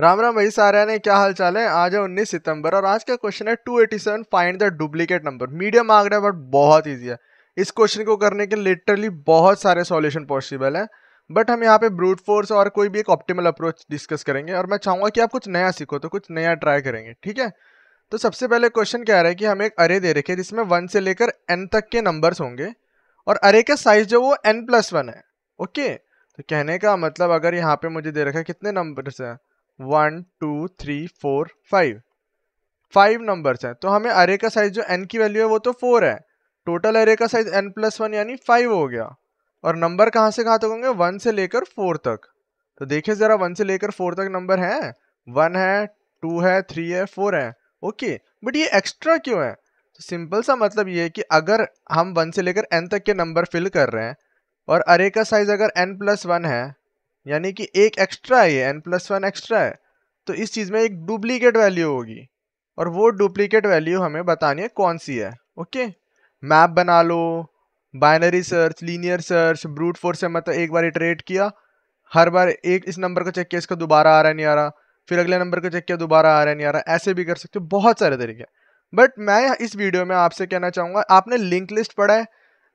राम राम भाई सारे ने क्या हाल चाल है आज है 19 सितंबर और आज का क्वेश्चन है 287 find the duplicate number medium मांग रहे है बट बहुत ईजी है इस क्वेश्चन को करने के लिटरली बहुत सारे सॉल्यूशन पॉसिबल हैं बट हम यहाँ पे ब्रूट फोर्स और कोई भी एक ऑप्टिमल अप्रोच डिस्कस करेंगे और मैं चाहूँगा कि आप कुछ नया सीखो तो कुछ नया ट्राई करेंगे ठीक है तो सबसे पहले क्वेश्चन क्या रहा है कि हमें एक अरे दे रखे जिसमें वन से लेकर एन तक के नंबर्स होंगे और अरे का साइज जो वो एन प्लस वन है ओके तो कहने का मतलब अगर यहाँ पे मुझे दे रखा है कितने नंबर्स हैं one two three four five five numbers हैं तो हमें अरे का साइज जो एन की वैल्यू है वो तो फोर है टोटल अरे का साइज एन प्लस वन यानी फाइव हो गया और नंबर कहाँ से कहाँ तक होंगे वन से लेकर फोर तक तो देखिए ज़रा वन से लेकर फोर तक नंबर हैं वन है टू है थ्री है फोर है ओके बट ये एक्स्ट्रा क्यों है तो सिंपल सा मतलब ये है कि अगर हम वन से लेकर एन तक के नंबर फिल कर रहे हैं और अरे का साइज अगर एन प्लस वन है यानी कि एक एक्स्ट्रा है ये एन प्लस वन एक्स्ट्रा है तो इस चीज़ में एक डुप्लीकेट वैल्यू होगी और वो डुप्लीकेट वैल्यू हमें बतानी है कौन सी है ओके मैप बना लो binary search linear search brute force से मतलब एक बार इटरेट किया हर बार एक इस नंबर को चेक किया इसका दोबारा आ रहा नहीं आ रहा फिर अगले नंबर को चेक किया दोबारा आ रहा नहीं आ रहा ऐसे भी कर सकते हो बहुत सारे तरीके बट मैं इस वीडियो में आपसे कहना चाहूँगा आपने लिंक लिस्ट पढ़ा है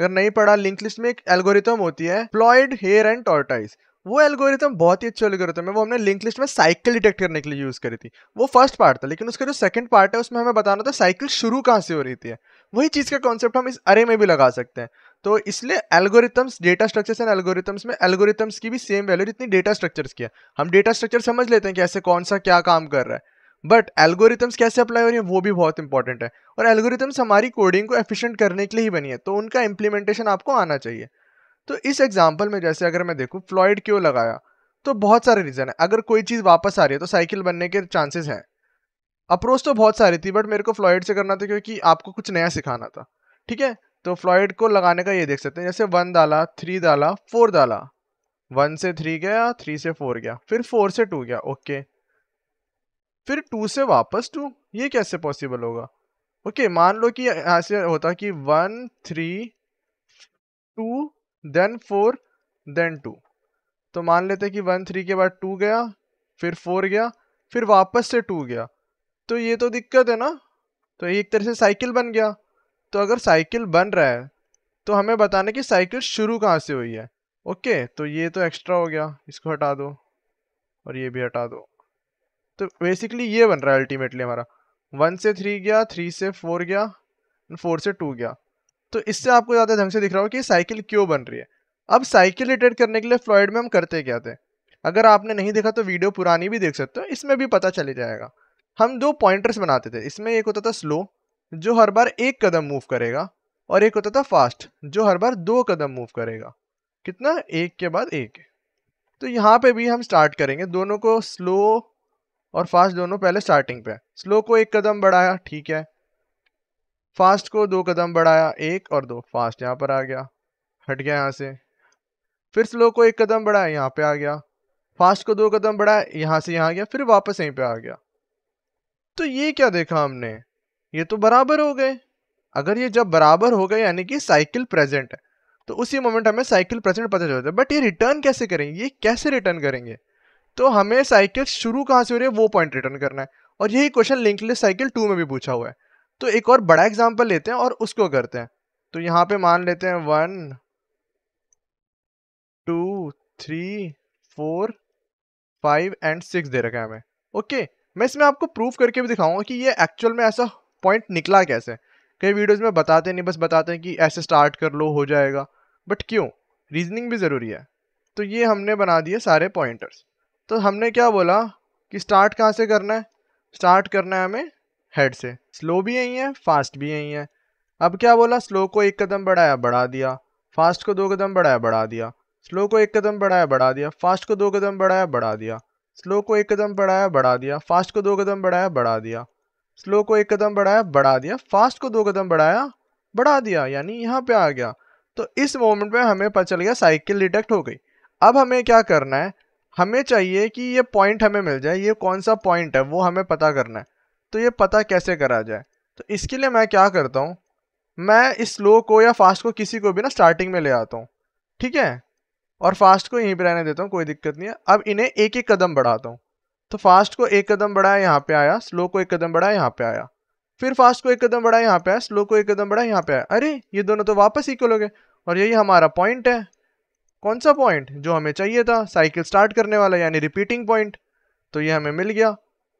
अगर नहीं पढ़ा लिंक लिस्ट में एक एल्गोरिथम होती है प्लॉइड हेयर एंड टॉर्टाइज वो एल्गोरिथम बहुत ही अच्छा एल्गोरिथम है वो हमने लिंक लिस्ट में साइकिल डिटेक्ट करने के लिए यूज़ करी थी वो फर्स्ट पार्ट था लेकिन उसका जो सेकंड पार्ट है उसमें हमें बताना था साइकिल शुरू कहाँ से हो रही थी वही चीज़ का कॉन्सेप्ट हम इस अरे में भी लगा सकते हैं तो इसलिए algorithms data structures and algorithms में एल्गोरिथम्स की भी सेम वैल्यू जितनी डेटा स्ट्रक्चर्स की है हम डेटा स्ट्रक्चर समझ लेते हैं कि ऐसे कौन सा क्या काम कर रहा है बट एल्गोरिथम्स कैसे अप्लाई हो रही है वो भी बहुत इंपॉर्टेंट है और एल्गोरिथम्स हमारी कोडिंग को एफिशिएंट करने के लिए ही बनी है तो उनका इंप्लीमेंटेशन आपको आना चाहिए तो इस एग्जाम्पल में जैसे अगर मैं देखूँ फ्लॉइड क्यों लगाया तो बहुत सारे रीज़न है अगर कोई चीज़ वापस आ रही है तो साइकिल बनने के चांसेस हैं अप्रोच तो बहुत सारी थी बट मेरे को फ्लॉइड से करना था क्योंकि आपको कुछ नया सिखाना था ठीक है तो फ्लॉइड को लगाने का ये देख सकते हैं जैसे वन डाला थ्री डाला फोर डाला वन से थ्री गया थ्री से फोर गया फिर फोर से टू गया ओके फिर टू से वापस टू ये कैसे पॉसिबल होगा ओके मान लो कि ऐसे होता कि one three two then four then two तो मान लेते कि वन थ्री के बाद टू गया फिर फोर गया फिर वापस से टू गया तो ये तो दिक्कत है ना तो एक तरह से साइकिल बन गया तो अगर साइकिल बन रहा है तो हमें बताना कि साइकिल शुरू कहाँ से हुई है ओके तो ये तो एक्स्ट्रा हो गया इसको हटा दो और ये भी हटा दो तो बेसिकली ये बन रहा है अल्टीमेटली हमारा वन से थ्री गया थ्री से फोर गया फोर से टू गया तो इससे आपको ज़्यादा ढंग से दिख रहा हो कि साइकिल क्यों बन रही है अब साइकिल रिटेट करने के लिए फ्लॉइड में हम करते क्या थे अगर आपने नहीं देखा तो वीडियो पुरानी भी देख सकते हो इसमें भी पता चले जाएगा हम दो पॉइंटर्स बनाते थे इसमें एक होता था स्लो जो हर बार एक कदम मूव करेगा और एक होता था फास्ट जो हर बार दो कदम मूव करेगा कितना एक के बाद एक तो यहाँ पे भी हम स्टार्ट करेंगे दोनों को स्लो और फास्ट दोनों पहले स्टार्टिंग पे स्लो को एक कदम बढ़ाया ठीक है फास्ट को दो कदम बढ़ाया एक और दो फास्ट यहाँ पर आ गया हट गया यहाँ से फिर स्लो को एक कदम बढ़ाया यहाँ पे आ गया फास्ट को दो कदम बढ़ाया यहाँ से यहाँ आ गया फिर वापस यहीं पे आ गया तो ये क्या देखा हमने ये तो बराबर हो गए अगर ये जब बराबर हो गए यानी कि साइकिल प्रेजेंट है तो उसी मोमेंट हमें साइकिल प्रेजेंट पता चलता है बट ये रिटर्न कैसे करेंगे ये कैसे रिटर्न करेंगे तो हमें साइकिल शुरू कहाँ से हो रही है वो पॉइंट रिटर्न करना है और यही क्वेश्चन लिंक साइकिल टू में भी पूछा हुआ है तो एक और बड़ा एग्जाम्पल लेते हैं और उसको करते हैं तो यहाँ पे मान लेते हैं one two three four five and six दे रखा है हमें ओके okay, मैं इसमें आपको प्रूफ करके भी दिखाऊंगा कि ये एक्चुअल में ऐसा पॉइंट निकला कैसे कई वीडियोज़ में बताते नहीं बस बताते हैं कि ऐसे स्टार्ट कर लो हो जाएगा बट क्यों रीजनिंग भी ज़रूरी है तो ये हमने बना दिए सारे पॉइंटर्स तो हमने क्या बोला कि स्टार्ट कहाँ से करना है स्टार्ट करना है हमें हेड से स्लो भी यही है फास्ट भी यही है अब क्या बोला स्लो को एक कदम बढ़ाया बढ़ा दिया फास्ट को दो कदम बढ़ाया बढ़ा दिया स्लो को एक कदम बढ़ाया बढ़ा दिया फास्ट को दो कदम बढ़ाया बढ़ा दिया स्लो को एक कदम बढ़ाया बढ़ा दिया फास्ट को दो कदम बढ़ाया बढ़ा दिया स्लो को एक कदम बढ़ाया बढ़ा दिया फास्ट को दो कदम बढ़ाया बढ़ा दिया यानी यहाँ पे आ गया तो इस मोमेंट में हमें पता चल गया साइकिल डिटेक्ट हो गई अब हमें क्या करना है हमें चाहिए कि ये पॉइंट हमें मिल जाए ये कौन सा पॉइंट है वो हमें पता करना है तो ये पता कैसे करा जाए तो इसके लिए मैं क्या करता हूँ मैं इस स्लो को या फास्ट को किसी को भी ना स्टार्टिंग में ले आता हूँ ठीक है और फास्ट को यहीं पर रहने देता हूँ कोई दिक्कत नहीं है अब इन्हें एक एक कदम बढ़ाता हूँ तो फास्ट को एक कदम बढ़ाया यहाँ पे आया स्लो को एक कदम बढ़ाया यहाँ पे आया फिर फास्ट को एक कदम बढ़ाया यहाँ पे आया स्लो को एक कदम बढ़ाया यहाँ पे आया अरे ये दोनों तो वापस इक्वल हो गए और यही हमारा पॉइंट है कौन सा पॉइंट जो हमें चाहिए था साइकिल स्टार्ट करने वाला यानी रिपीटिंग पॉइंट तो ये हमें मिल गया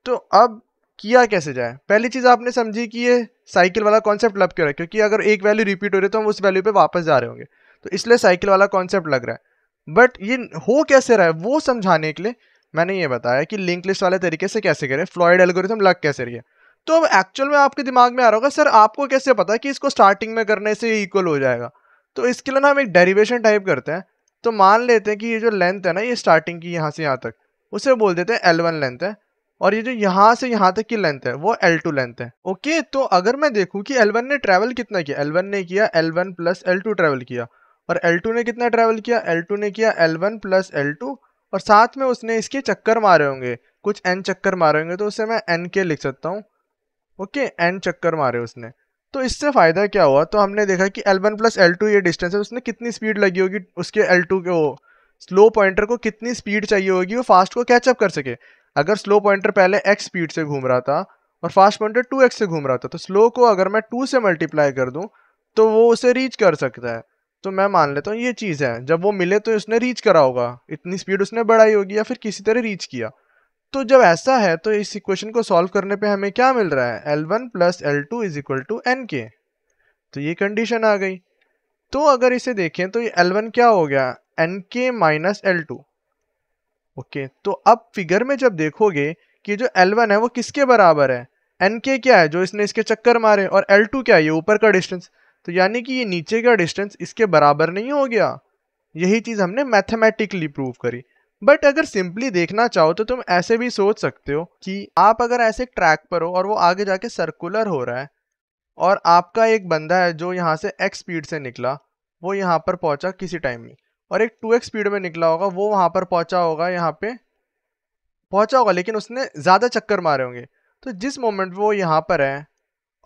तो अब किया कैसे जाए पहली चीज़ आपने समझी कि ये साइकिल वाला कॉन्सेप्ट लग क्यों रहा है क्योंकि अगर एक वैल्यू रिपीट हो रही है तो हम उस वैल्यू पे वापस जा रहे होंगे तो इसलिए साइकिल वाला कॉन्सेप्ट लग रहा है बट ये हो कैसे रहा है वो समझाने के लिए मैंने ये बताया कि लिंक लिस्ट वाले तरीके से कैसे करें फ्लॉइड एल्गोरिथम लग कैसे रही है तो अब एक्चुअल में आपके दिमाग में आ रहा होगा सर आपको कैसे पता कि इसको स्टार्टिंग में करने से इक्वल हो जाएगा तो इसके लिए ना हम एक डेरिवेशन टाइप करते हैं तो मान लेते हैं कि ये जो लेंथ है ना ये स्टार्टिंग की यहाँ से यहाँ तक उसे बोल देते हैं एल वन लेंथ है और ये जो यहाँ से यहाँ तक की लेंथ है वो एल टू लेंथ है ओके तो अगर मैं देखूँ कि L1 ने ट्रैवल कितना किया एल वन ने किया L one plus L two travel किया और एल टू ने कितना ट्रैवल किया एल टू ने किया L one plus L two और साथ में उसने इसके चक्कर मारे होंगे कुछ एन चक्कर मारे होंगे तो उसे मैं एन के लिख सकता हूँ ओके एन चक्कर मारे उसने तो इससे फ़ायदा क्या हुआ तो हमने देखा कि L one plus L two ये डिस्टेंस है उसने कितनी स्पीड लगी होगी उसके एल टू के वो स्लो पॉइंटर को कितनी स्पीड चाहिए होगी वो फास्ट को कैचअप कर सके अगर स्लो पॉइंटर पहले एक्स स्पीड से घूम रहा था और फास्ट पॉइंटर टू एक्स से घूम रहा था तो स्लो को अगर मैं टू से मल्टीप्लाई कर दूँ तो वो उसे रीच कर सकता है तो मैं मान लेता हूँ ये चीज़ है जब वो मिले तो उसने रीच करा होगा इतनी स्पीड उसने बढ़ाई होगी या फिर किसी तरह रीच किया तो जब ऐसा है तो इस इक्वेशन को सॉल्व करने पर हमें क्या मिल रहा है L one plus L two is equal to n के तो ये कंडीशन आ गई तो अगर इसे देखें तो ये एल वन क्या हो गया एन के माइनस एल टू ओके तो अब फिगर में जब देखोगे कि जो वन है वो किसके बराबर है एन के क्या है जो इसने इसके चक्कर मारे और एल टू क्या है ये ऊपर का डिस्टेंस तो यानी कि ये नीचे का डिस्टेंस इसके बराबर नहीं हो गया यही चीज़ हमने मैथमेटिकली प्रूव करी बट अगर सिंपली देखना चाहो तो तुम ऐसे भी सोच सकते हो कि आप अगर ऐसे ट्रैक पर हो और वो आगे जाके सर्कुलर हो रहा है और आपका एक बंदा है जो यहाँ से एक्स स्पीड से निकला वो यहाँ पर पहुँचा किसी टाइम में और एक टू एक्स स्पीड में निकला होगा वो वहाँ पर पहुँचा होगा यहाँ पे पहुँचा होगा लेकिन उसने ज़्यादा चक्कर मारे होंगे तो जिस मोमेंट वो यहाँ पर है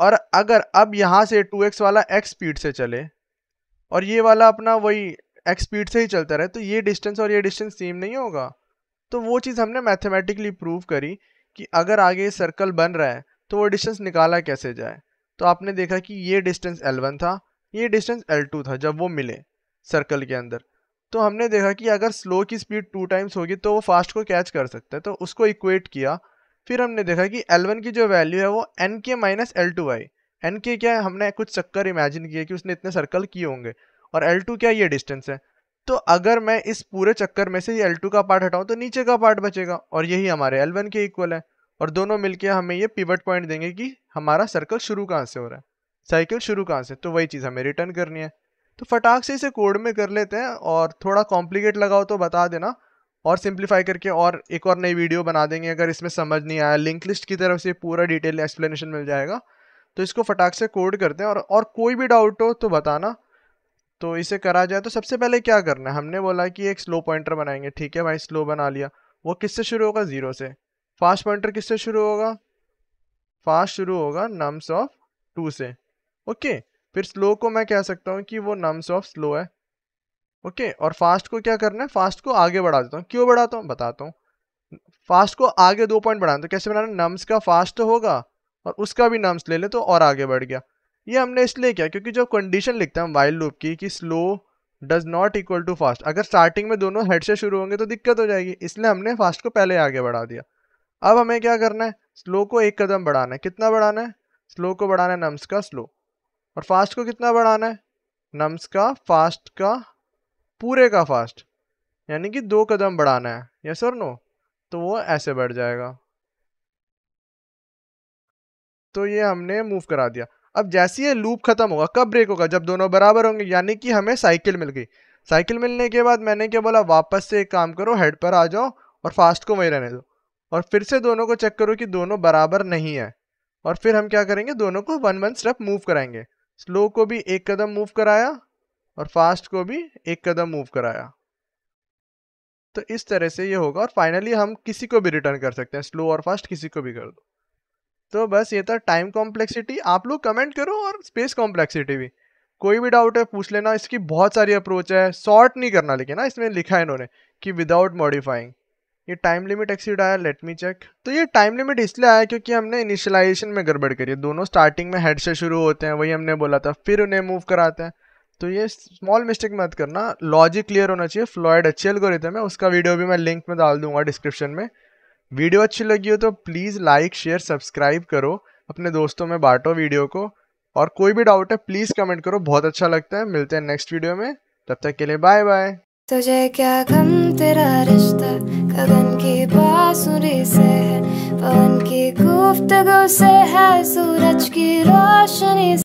और अगर अब यहाँ से टू एक्स वाला एक्स स्पीड से चले और ये वाला अपना वही एक्स स्पीड से ही चलता रहे तो ये डिस्टेंस और ये डिस्टेंस सेम नहीं होगा तो वो चीज़ हमने मैथमेटिकली प्रूव करी कि अगर आगे सर्कल बन रहा है तो वो डिस्टेंस निकाला कैसे जाए तो आपने देखा कि ये डिस्टेंस L1 था ये डिस्टेंस L2 था जब वो मिले सर्कल के अंदर तो हमने देखा कि अगर स्लो की स्पीड टू टाइम्स होगी तो वो फास्ट को कैच कर सकता है तो उसको इक्वेट किया फिर हमने देखा कि एल की जो वैल्यू है वो एन के minus L two I n के क्या है हमने कुछ चक्कर इमेजिन किया कि उसने इतने सर्कल किए होंगे और एल टू क्या ये डिस्टेंस है तो अगर मैं इस पूरे चक्कर में से ये एल टू का पार्ट हटाऊँ तो नीचे का पार्ट बचेगा और यही हमारे एल के इक्वल है और दोनों मिलकर हमें ये पिवट पॉइंट देंगे कि हमारा सर्कल शुरू कहाँ से हो रहा है साइकिल शुरू कहाँ से तो वही चीज़ हमें रिटर्न करनी है तो फटाक से इसे कोड में कर लेते हैं और थोड़ा कॉम्प्लिकेट लगाओ तो बता देना और सिंप्लीफाई करके और एक और नई वीडियो बना देंगे अगर इसमें समझ नहीं आया लिंक लिस्ट की तरफ से पूरा डिटेल एक्सप्लेनेशन मिल जाएगा तो इसको फटाक से कोड करते हैं और और कोई भी डाउट हो तो बताना तो इसे करा जाए तो सबसे पहले क्या करना है हमने बोला कि एक स्लो पॉइंटर बनाएंगे ठीक है भाई स्लो बना लिया वो किससे शुरू होगा ज़ीरो से फास्ट पॉइंटर किससे शुरू होगा फास्ट शुरू होगा नम्स ऑफ टू से ओके फिर स्लो को मैं कह सकता हूँ कि वो नम्स ऑफ स्लो है ओके okay, और फास्ट को क्या करना है फास्ट को आगे बढ़ा देता हूँ क्यों बढ़ाता हूँ बताता हूँ फास्ट को आगे दो पॉइंट बढ़ाना तो कैसे बनाना नम्स का फास्ट तो होगा और उसका भी नम्स ले लें तो और आगे बढ़ गया ये हमने इसलिए किया क्योंकि जो कंडीशन लिखते हैं वाइल्ड लूप की कि slow does not equal to fast अगर स्टार्टिंग में दोनों हेड से शुरू होंगे तो दिक्कत हो जाएगी इसलिए हमने फास्ट को पहले आगे बढ़ा दिया अब हमें क्या करना है स्लो को एक कदम बढ़ाना है कितना बढ़ाना है स्लो को बढ़ाना है नम्स का स्लो और फास्ट को कितना बढ़ाना है नम्स का फास्ट का पूरे का फास्ट यानी कि दो कदम बढ़ाना है यस और नो तो वो ऐसे बढ़ जाएगा तो ये हमने मूव करा दिया अब जैसे ये लूप खत्म होगा कब ब्रेक होगा जब दोनों बराबर होंगे यानी कि हमें साइकिल मिल गई साइकिल मिलने के बाद मैंने क्या बोला वापस से एक काम करो हेड पर आ जाओ और फास्ट को वहीं रहने दो और फिर से दोनों को चेक करो कि दोनों बराबर नहीं है और फिर हम क्या करेंगे दोनों को वन वन स्टेप मूव कराएंगे स्लो को भी एक कदम मूव कराया और फास्ट को भी एक कदम मूव कराया तो इस तरह से ये होगा और फाइनली हम किसी को भी रिटर्न कर सकते हैं स्लो और फास्ट किसी को भी कर दो तो बस ये था टाइम कॉम्प्लेक्सिटी आप लोग कमेंट करो और स्पेस कॉम्प्लेक्सिटी भी कोई भी डाउट है पूछ लेना इसकी बहुत सारी अप्रोच है सॉर्ट नहीं करना लेकिन ना हाँ, इसमें लिखा है इन्होंने कि विदाउट मॉडिफाइंग ये टाइम लिमिट एक्सीड आया लेट मी चेक तो ये टाइम लिमिट इसलिए आया क्योंकि हमने इनिशियलाइजेशन में गड़बड़ करी है दोनों स्टार्टिंग में हेड से शुरू होते हैं वही हमने बोला था फिर उन्हें मूव कराते हैं तो ये स्मॉल मिस्टेक मत करना लॉजिक क्लियर होना चाहिए फ्लॉयड अच्छी एल्गोरिथम है उसका वीडियो भी मैं लिंक में डाल दूंगा डिस्क्रिप्शन में वीडियो अच्छी लगी हो तो प्लीज़ लाइक शेयर सब्सक्राइब करो अपने दोस्तों में बांटो वीडियो को और कोई भी डाउट है प्लीज़ कमेंट करो बहुत अच्छा लगता है मिलते हैं नेक्स्ट वीडियो में तब तक के लिए बाय बाय तुझे क्या गम तेरा रिश्ता गगन की बांसुरी से है पवन की गुफ्तगु से है सूरज की रोशनी